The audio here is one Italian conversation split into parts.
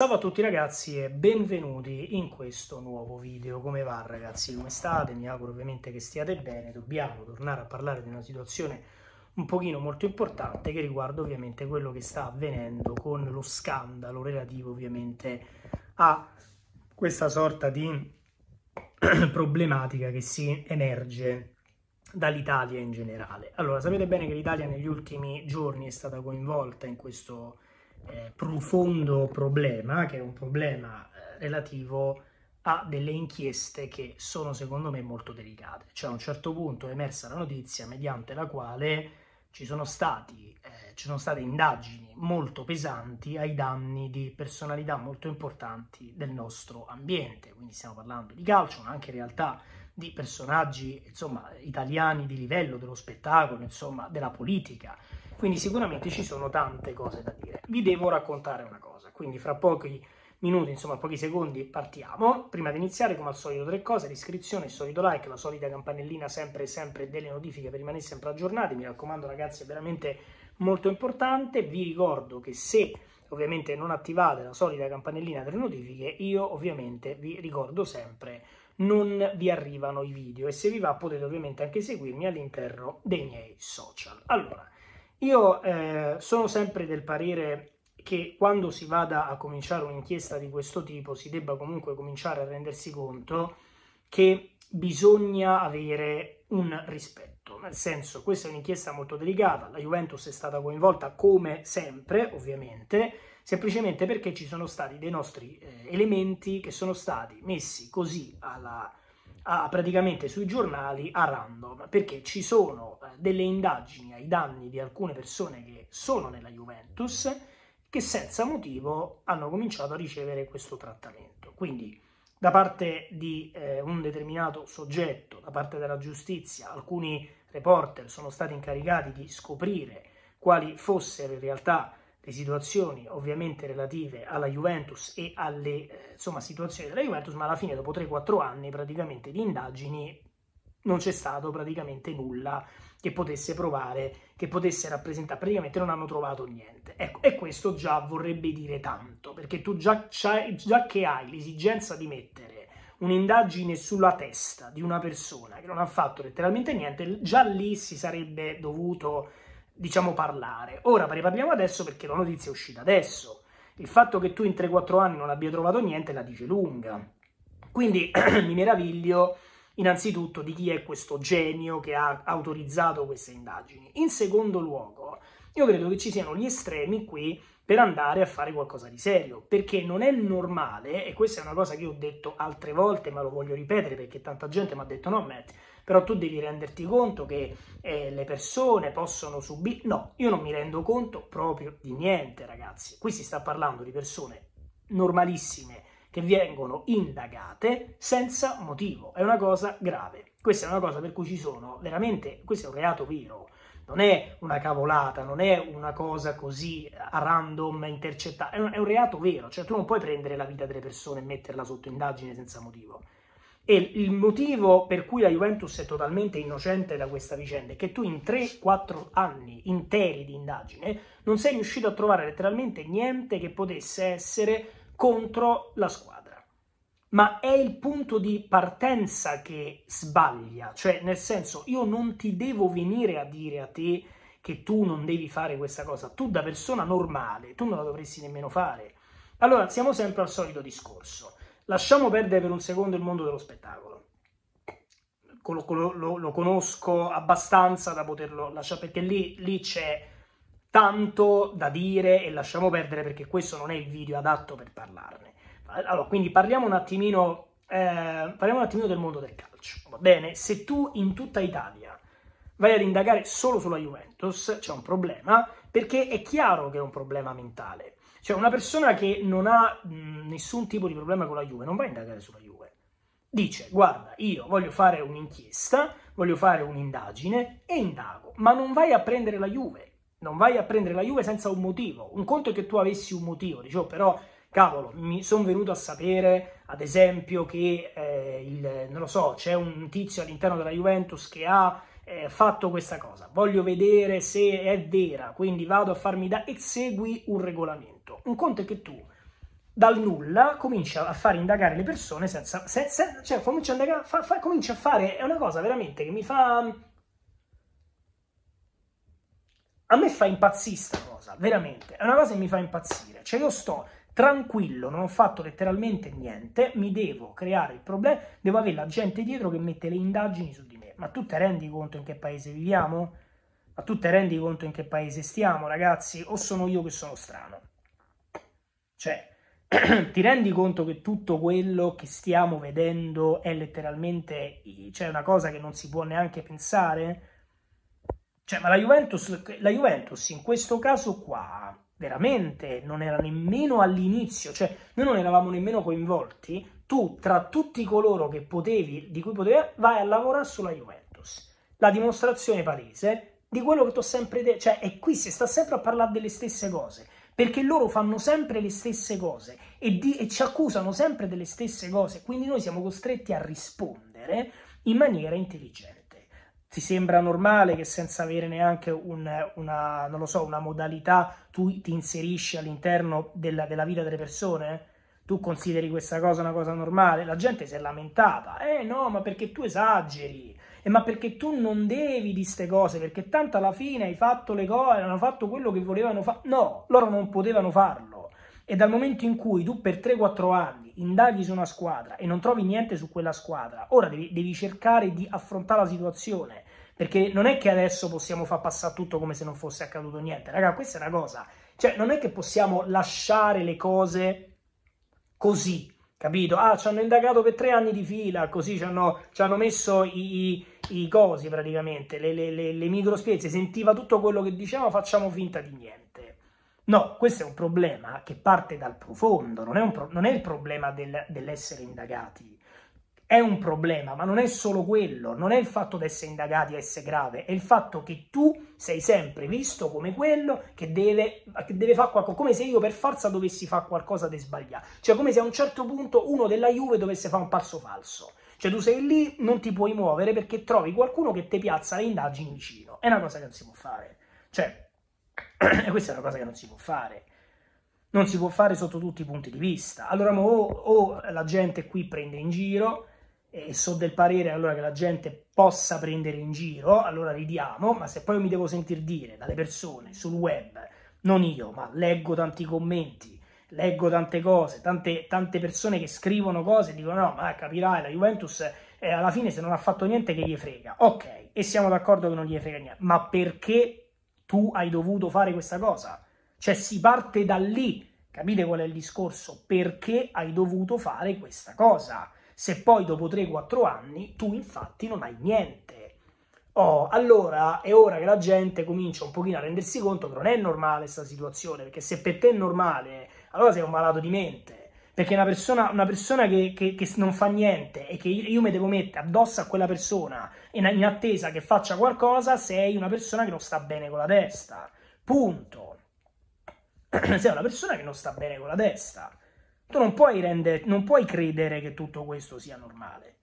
Ciao a tutti ragazzi e benvenuti in questo nuovo video. Come va ragazzi? Come state? Mi auguro ovviamente che stiate bene. Dobbiamo tornare a parlare di una situazione un pochino molto importante che riguarda ovviamente quello che sta avvenendo con lo scandalo relativo ovviamente a questa sorta di problematica che si emerge dall'Italia in generale. Allora, sapete bene che l'Italia negli ultimi giorni è stata coinvolta in questo profondo problema, che è un problema eh, relativo a delle inchieste che sono secondo me molto delicate. Cioè a un certo punto è emersa la notizia mediante la quale ci sono, stati, eh, ci sono state indagini molto pesanti ai danni di personalità molto importanti del nostro ambiente, quindi stiamo parlando di calcio, ma anche in realtà di personaggi insomma, italiani di livello dello spettacolo, insomma, della politica. Quindi sicuramente ci sono tante cose da dire. Vi devo raccontare una cosa, quindi fra pochi minuti, insomma pochi secondi partiamo. Prima di iniziare, come al solito, tre cose, l'iscrizione, il solito like, la solita campanellina sempre sempre delle notifiche per rimanere sempre aggiornati. Mi raccomando ragazzi, è veramente molto importante. Vi ricordo che se ovviamente non attivate la solita campanellina delle notifiche, io ovviamente vi ricordo sempre non vi arrivano i video e se vi va potete ovviamente anche seguirmi all'interno dei miei social. Allora, io eh, sono sempre del parere che quando si vada a cominciare un'inchiesta di questo tipo si debba comunque cominciare a rendersi conto che bisogna avere un rispetto, nel senso questa è un'inchiesta molto delicata, la Juventus è stata coinvolta come sempre ovviamente, semplicemente perché ci sono stati dei nostri eh, elementi che sono stati messi così alla a, praticamente sui giornali a random, perché ci sono eh, delle indagini ai danni di alcune persone che sono nella Juventus che senza motivo hanno cominciato a ricevere questo trattamento. Quindi da parte di eh, un determinato soggetto, da parte della giustizia, alcuni reporter sono stati incaricati di scoprire quali fossero in realtà le situazioni ovviamente relative alla Juventus e alle eh, insomma, situazioni della Juventus, ma alla fine dopo 3-4 anni praticamente di indagini non c'è stato praticamente nulla che potesse provare, che potesse rappresentare, praticamente non hanno trovato niente. Ecco, e questo già vorrebbe dire tanto, perché tu già, già che hai l'esigenza di mettere un'indagine sulla testa di una persona che non ha fatto letteralmente niente, già lì si sarebbe dovuto diciamo, parlare. Ora ne parliamo adesso perché la notizia è uscita adesso. Il fatto che tu in 3-4 anni non abbia trovato niente la dice lunga. Quindi mi meraviglio innanzitutto di chi è questo genio che ha autorizzato queste indagini. In secondo luogo, io credo che ci siano gli estremi qui per andare a fare qualcosa di serio, perché non è normale, e questa è una cosa che io ho detto altre volte, ma lo voglio ripetere perché tanta gente mi ha detto no, Matt, però tu devi renderti conto che eh, le persone possono subire... No, io non mi rendo conto proprio di niente, ragazzi. Qui si sta parlando di persone normalissime che vengono indagate senza motivo. È una cosa grave. Questa è una cosa per cui ci sono veramente... Questo è un reato vero non è una cavolata, non è una cosa così eh, a random intercettata, è un, è un reato vero, cioè tu non puoi prendere la vita delle persone e metterla sotto indagine senza motivo. E il motivo per cui la Juventus è totalmente innocente da questa vicenda è che tu in 3-4 anni interi di indagine non sei riuscito a trovare letteralmente niente che potesse essere contro la squadra. Ma è il punto di partenza che sbaglia, cioè nel senso io non ti devo venire a dire a te che tu non devi fare questa cosa, tu da persona normale, tu non la dovresti nemmeno fare. Allora siamo sempre al solito discorso Lasciamo perdere per un secondo il mondo dello spettacolo. Lo, lo, lo conosco abbastanza da poterlo lasciare, perché lì, lì c'è tanto da dire e lasciamo perdere perché questo non è il video adatto per parlarne. Allora, quindi parliamo un attimino eh, parliamo un attimino del mondo del calcio. Va bene, se tu in tutta Italia vai ad indagare solo sulla Juventus, c'è un problema, perché è chiaro che è un problema mentale. Cioè una persona che non ha mh, nessun tipo di problema con la Juve non va a indagare sulla Juve. Dice, guarda, io voglio fare un'inchiesta, voglio fare un'indagine e indago, ma non vai a prendere la Juve. Non vai a prendere la Juve senza un motivo. Un conto è che tu avessi un motivo, dicevo, oh, però cavolo, mi sono venuto a sapere, ad esempio, che eh, il, non lo so, c'è un tizio all'interno della Juventus che ha eh, fatto questa cosa, voglio vedere se è vera, quindi vado a farmi da... e segui un regolamento. Un conto è che tu dal nulla comincia a fare indagare le persone senza, se, cioè comincia a, indagare, fa, fa, comincia a fare è una cosa veramente che mi fa a me fa impazzire sta cosa veramente è una cosa che mi fa impazzire cioè io sto tranquillo, non ho fatto letteralmente niente, mi devo creare il problema, devo avere la gente dietro che mette le indagini su di me. Ma tu te rendi conto in che paese viviamo? Ma tu te rendi conto in che paese stiamo, ragazzi? O sono io che sono strano? Cioè, ti rendi conto che tutto quello che stiamo vedendo è letteralmente cioè una cosa che non si può neanche pensare? Cioè, ma la Juventus, la Juventus in questo caso qua veramente non era nemmeno all'inizio, cioè noi non eravamo nemmeno coinvolti, tu tra tutti coloro che potevi, di cui potevi, vai a lavorare sulla Juventus. La dimostrazione palese di quello che ti ho sempre detto, cioè è qui si sta sempre a parlare delle stesse cose, perché loro fanno sempre le stesse cose e, di, e ci accusano sempre delle stesse cose, quindi noi siamo costretti a rispondere in maniera intelligente ti sembra normale che senza avere neanche un, una, so, una, modalità tu ti inserisci all'interno della, della, vita delle persone? Tu consideri questa cosa una cosa normale? La gente si è lamentata. Eh no, ma perché tu esageri? Eh, ma perché tu non devi di queste cose? Perché tanto alla fine hai fatto le cose, hanno fatto quello che volevano fare. No, loro non potevano farlo. E dal momento in cui tu per 3-4 anni indaghi su una squadra e non trovi niente su quella squadra, ora devi, devi cercare di affrontare la situazione, perché non è che adesso possiamo far passare tutto come se non fosse accaduto niente. Raga, questa è una cosa. Cioè, non è che possiamo lasciare le cose così, capito? Ah, ci hanno indagato per tre anni di fila, così ci hanno, ci hanno messo i, i, i cosi praticamente, le, le, le, le microspiezie, sentiva tutto quello che diceva, facciamo finta di niente. No, questo è un problema che parte dal profondo, non è, pro- non è il problema del, dell'essere indagati. È un problema, ma non è solo quello, non è il fatto di essere indagati a essere grave, è il fatto che tu sei sempre visto come quello che deve, che deve fare qualcosa, come se io per forza dovessi fare qualcosa di sbagliato, cioè come se a un certo punto uno della Juve dovesse fare un passo falso. Cioè tu sei lì, non ti puoi muovere perché trovi qualcuno che ti piazza le indagini vicino. È una cosa che non si può fare. Cioè, e questa è una cosa che non si può fare. Non si può fare sotto tutti i punti di vista. Allora o, o la gente qui prende in giro e so del parere allora che la gente possa prendere in giro, allora ridiamo, ma se poi mi devo sentire dire dalle persone sul web, non io, ma leggo tanti commenti, leggo tante cose, tante, tante persone che scrivono cose e dicono no, ma capirai, la Juventus eh, alla fine se non ha fatto niente che gli frega. Ok, e siamo d'accordo che non gli frega niente, ma perché tu hai dovuto fare questa cosa. Cioè si parte da lì, capite qual è il discorso? Perché hai dovuto fare questa cosa. Se poi dopo 3-4 anni tu infatti non hai niente. Oh, allora è ora che la gente comincia un pochino a rendersi conto che non è normale questa situazione, perché se per te è normale, allora sei un malato di mente. Perché una persona, una persona che, che, che, non fa niente e che io, mi devo mettere addosso a quella persona in attesa che faccia qualcosa, sei una persona che non sta bene con la testa. Punto. sei una persona che non sta bene con la testa. Tu non puoi, rendere, non puoi credere che tutto questo sia normale.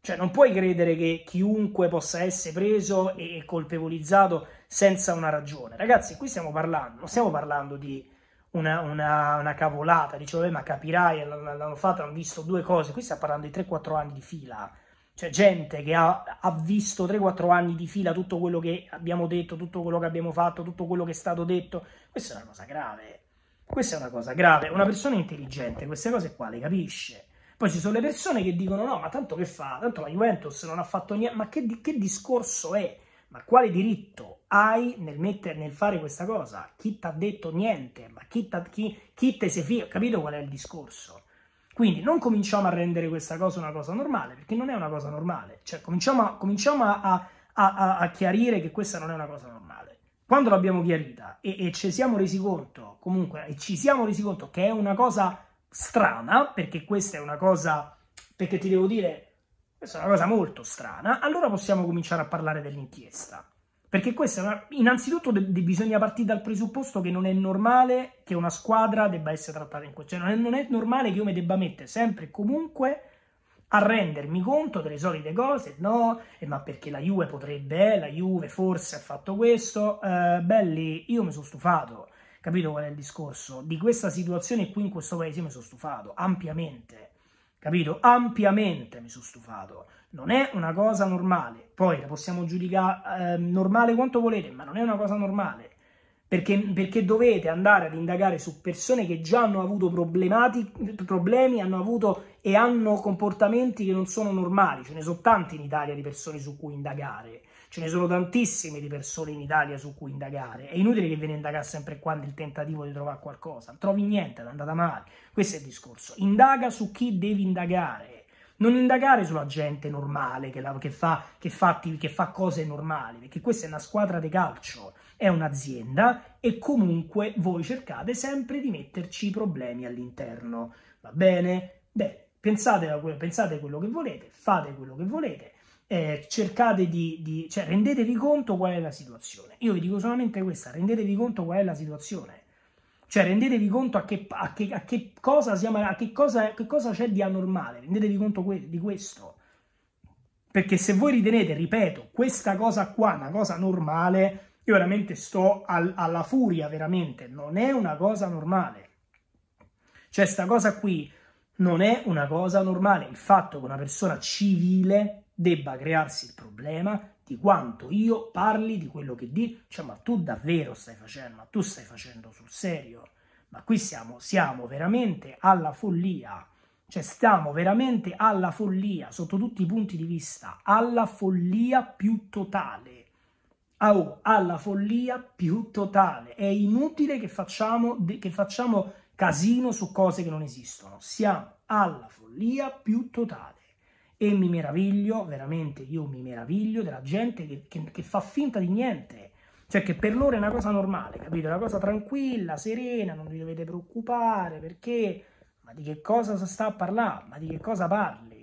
Cioè, non puoi credere che chiunque possa essere preso e colpevolizzato senza una ragione. Ragazzi, qui stiamo parlando, non stiamo parlando di una, una, una cavolata, dicevo, eh, ma capirai, l'hanno fatto, hanno visto due cose, qui sta parlando di 3-4 anni di fila, cioè gente che ha, ha visto 3-4 anni di fila tutto quello che abbiamo detto, tutto quello che abbiamo fatto, tutto quello che è stato detto, questa è una cosa grave, questa è una cosa grave, una persona intelligente queste cose qua le capisce, poi ci sono le persone che dicono no, ma tanto che fa, tanto la Juventus non ha fatto niente, ma che, che discorso è? Ma quale diritto hai nel, metter, nel fare questa cosa? Chi ti ha detto niente? Ma chi, t'ha, chi, chi te si fia? Capito qual è il discorso? Quindi non cominciamo a rendere questa cosa una cosa normale, perché non è una cosa normale. Cioè, cominciamo, a, cominciamo a, a, a, a chiarire che questa non è una cosa normale quando l'abbiamo chiarita e, e, ci siamo resi conto, comunque, e ci siamo resi conto che è una cosa strana, perché questa è una cosa, perché ti devo dire, questa è una cosa molto strana. Allora possiamo cominciare a parlare dell'inchiesta. Perché questa è una... Innanzitutto de- de- bisogna partire dal presupposto che non è normale che una squadra debba essere trattata in questo... Cioè non è, non è normale che io mi debba mettere sempre e comunque a rendermi conto delle solite cose, no? e eh, ma perché la Juve potrebbe, eh, la Juve forse ha fatto questo. Eh, belli, io mi sono stufato, capito qual è il discorso? Di questa situazione qui in questo paese mi sono stufato, ampiamente capito? Ampiamente mi sono stufato. Non è una cosa normale. Poi la possiamo giudicare eh, normale quanto volete, ma non è una cosa normale. Perché, perché, dovete andare ad indagare su persone che già hanno avuto problemi, hanno avuto e hanno comportamenti che non sono normali. Ce ne sono tanti in Italia di persone su cui indagare. Ce ne sono tantissime di persone in Italia su cui indagare. È inutile che ve ne indagare sempre quando il tentativo di trovare qualcosa. Non trovi niente, è andata male. Questo è il discorso. Indaga su chi devi indagare. Non indagare sulla gente normale che, la, che, fa, che, fa, che, fa, cose normali, perché questa è una squadra di calcio, è un'azienda e comunque voi cercate sempre di metterci problemi all'interno. Va bene? Beh, pensate, pensate quello che volete, fate quello che volete, eh, cercate di, di, cioè rendetevi conto qual è la situazione. Io vi dico solamente questa, rendetevi conto qual è la situazione. Cioè rendetevi conto a che, a che, a che cosa, siamo, a che cosa, che cosa c'è di anormale, rendetevi conto que- di questo. Perché se voi ritenete, ripeto, questa cosa qua una cosa normale, io veramente sto al, alla furia, veramente, non è una cosa normale. Cioè sta cosa qui non è una cosa normale. Il fatto che una persona civile debba crearsi il problema di quanto io parli di quello che dico, cioè ma tu davvero stai facendo, ma tu stai facendo sul serio, ma qui siamo, siamo veramente alla follia, cioè stiamo veramente alla follia sotto tutti i punti di vista, alla follia più totale. Oh, alla follia più totale. È inutile che facciamo, che facciamo casino su cose che non esistono. Siamo alla follia più totale e mi meraviglio, veramente io mi meraviglio della gente che, che, che fa finta di niente. Cioè che per loro è una cosa normale, capito? È una cosa tranquilla, serena, non vi dovete preoccupare perché... Ma di che cosa si sta a parlare? Ma di che cosa parli?